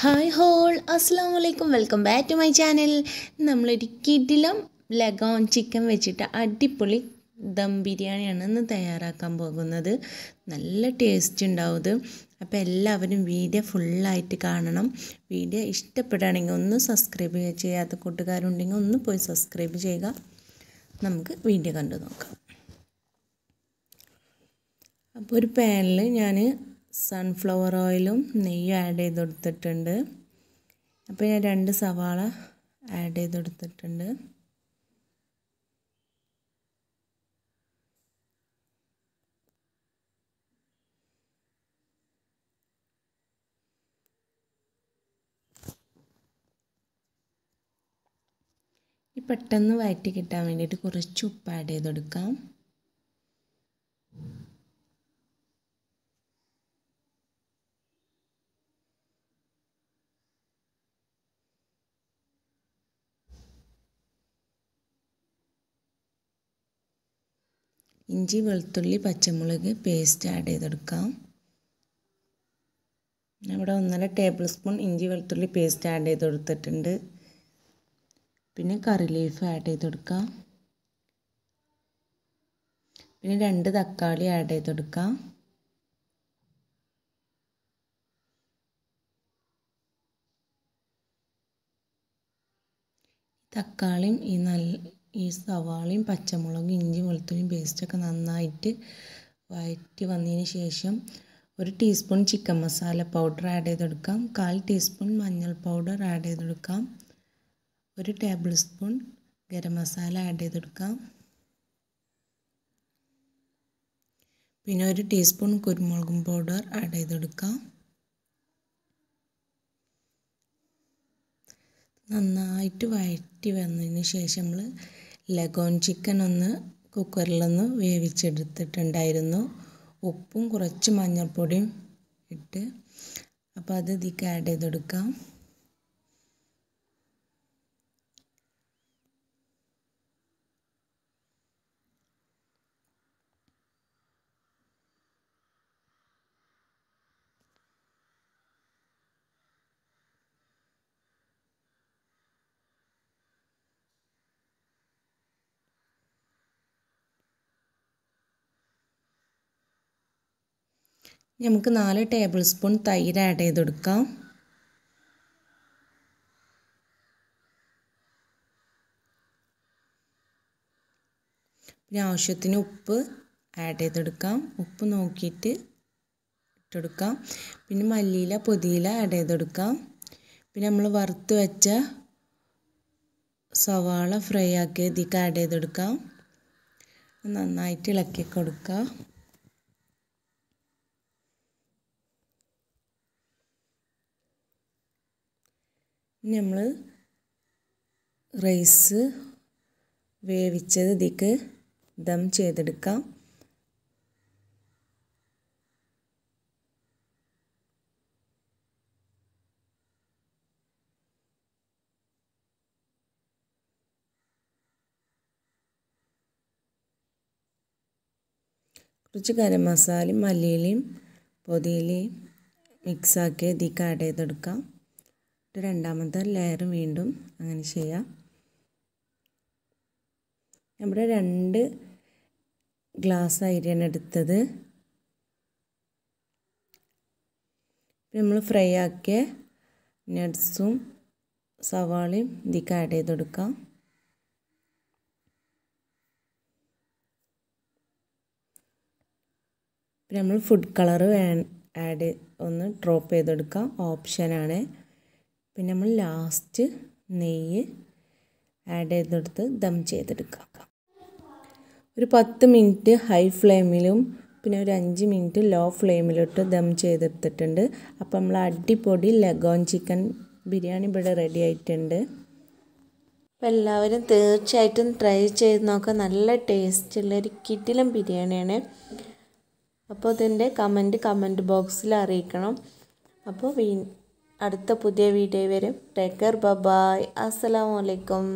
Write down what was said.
hi ഹോൾ അസ്സാം വലൈക്കും welcome back to my channel നമ്മളൊരു കിടിലം ലഗോൺ ചിക്കൻ വെച്ചിട്ട് അടിപൊളി ദം ബിരിയാണിയാണ് ഇന്ന് തയ്യാറാക്കാൻ പോകുന്നത് നല്ല ടേസ്റ്റ് ഉണ്ടാവും അപ്പോൾ എല്ലാവരും വീഡിയോ ഫുള്ളായിട്ട് കാണണം വീഡിയോ ഇഷ്ടപ്പെടുകയാണെങ്കിൽ ഒന്ന് സബ്സ്ക്രൈബ് ചെയ്യാത്ത കൂട്ടുകാരുണ്ടെങ്കിൽ ഒന്ന് പോയി സബ്സ്ക്രൈബ് ചെയ്യുക നമുക്ക് വീഡിയോ കണ്ടു നോക്കാം അപ്പോൾ ഒരു പാനിൽ ഞാൻ സൺഫ്ലവർ ഓയിലും നെയ്യും ആഡ് ചെയ്ത് കൊടുത്തിട്ടുണ്ട് അപ്പോൾ ഞാൻ രണ്ട് സവാള ആഡ് ചെയ്ത് കൊടുത്തിട്ടുണ്ട് പെട്ടെന്ന് വയറ്റി കിട്ടാൻ വേണ്ടിയിട്ട് കുറച്ച് ഉപ്പ് ആഡ് ചെയ്ത് കൊടുക്കാം ഇഞ്ചി വെളുത്തുള്ളി പച്ചമുളക് പേസ്റ്റ് ആഡ് ചെയ്തെടുക്കാം ഇവിടെ ഒന്നര ടേബിൾ സ്പൂൺ ഇഞ്ചി വെളുത്തുള്ളി പേസ്റ്റ് ആഡ് ചെയ്ത് കൊടുത്തിട്ടുണ്ട് പിന്നെ കറി ലീഫ് ആഡ് ചെയ്ത് കൊടുക്കാം പിന്നെ രണ്ട് തക്കാളി ആഡ് ചെയ്ത് കൊടുക്കാം തക്കാളിയും ഈ നല്ല ഈ സവാളയും പച്ചമുളകും ഇഞ്ചിയും വെളുത്തുള്ളിയും പേസ്റ്റൊക്കെ നന്നായിട്ട് വയറ്റി വന്നതിന് ശേഷം ഒരു teaspoon chicken masala powder add ചെയ്തെടുക്കാം കാൽ ടീസ്പൂൺ മഞ്ഞൾ പൗഡർ ആഡ് ചെയ്തെടുക്കാം ഒരു tablespoon garam masala add ചെയ്തെടുക്കാം പിന്നെ ഒരു ടീസ്പൂൺ കുരുമുളകും പൗഡർ ആഡ് ചെയ്തെടുക്കാം നന്നായിട്ട് വയറ്റി വന്നതിന് ശേഷം നമ്മൾ ലഗോൺ ചിക്കൻ ഒന്ന് കുക്കറിലൊന്ന് വേവിച്ചെടുത്തിട്ടുണ്ടായിരുന്നു ഉപ്പും കുറച്ച് മഞ്ഞൾപ്പൊടിയും ഇട്ട് അപ്പോൾ അത് ഇതിലേക്ക് ആഡ് ചെയ്തെടുക്കാം കൊടുക്കാം നമുക്ക് നാല് ടേബിൾ സ്പൂൺ തൈര് ആഡ് ചെയ്ത് കൊടുക്കാം പിന്നെ ആവശ്യത്തിന് ഉപ്പ് ആഡ് ചെയ്തെടുക്കാം ഉപ്പ് നോക്കിയിട്ട് ഇട്ടെടുക്കാം പിന്നെ മല്ലിയില പുതിയില ആഡ് ചെയ്തെടുക്കാം പിന്നെ നമ്മൾ വറുത്ത് വെച്ച സവാള ഫ്രൈ ആക്കി ആഡ് ചെയ്തെടുക്കാം നന്നായിട്ട് ഇളക്കി കൊടുക്കാം ഇനി നമ്മൾ റൈസ് വേവിച്ചത് ഇതിക്ക് ദം ചെയ്തെടുക്കാം കുറച്ച് ഗരം മസാലയും മല്ലിയിലയും പൊതിയിലയും മിക്സാക്കി ഇതിലേക്ക് ആഡ് ചെയ്തെടുക്കാം രണ്ടാമത്തെ ലെയർ വീണ്ടും അങ്ങനെ ചെയ്യാം നമ്മുടെ രണ്ട് ഗ്ലാസ് അരിയാണ് എടുത്തത് നമ്മൾ ഫ്രൈ ആക്കിയ നട്ട്സും സവാളയും ഇതിക്ക് ആഡ് ചെയ്ത് കൊടുക്കാം നമ്മൾ ഫുഡ് കളർ വേ ആഡ് ഒന്ന് ഡ്രോപ്പ് ചെയ്ത് കൊടുക്കാം ഓപ്ഷനാണ് പിന്നെ നമ്മൾ ലാസ്റ്റ് നെയ്യ് ആഡ് ചെയ്തെടുത്ത് ദം ചെയ്തെടുക്കാം ഒരു പത്ത് മിനിറ്റ് ഹൈ ഫ്ലെയിമിലും പിന്നെ ഒരു അഞ്ച് മിനിറ്റ് ലോ ഫ്ലെയിമിലിട്ട് ദം ചെയ്തെടുത്തിട്ടുണ്ട് അപ്പോൾ നമ്മൾ അടിപൊടി ലഗോൺ ചിക്കൻ ബിരിയാണി ഇവിടെ റെഡി ആയിട്ടുണ്ട് അപ്പോൾ എല്ലാവരും തീർച്ചയായിട്ടും ട്രൈ ചെയ്ത് നോക്കുക നല്ല ടേസ്റ്റുള്ള ഒരു കിറ്റിലും ബിരിയാണിയാണ് അപ്പോൾ ഇതിൻ്റെ കമൻറ്റ് കമൻറ്റ് ബോക്സിൽ അറിയിക്കണം അപ്പോൾ വീ അടുത്ത പുതിയ വീഡിയോ വരും ടേക്ക് കെയർ ബബായ് അസ്സലാമലൈക്കും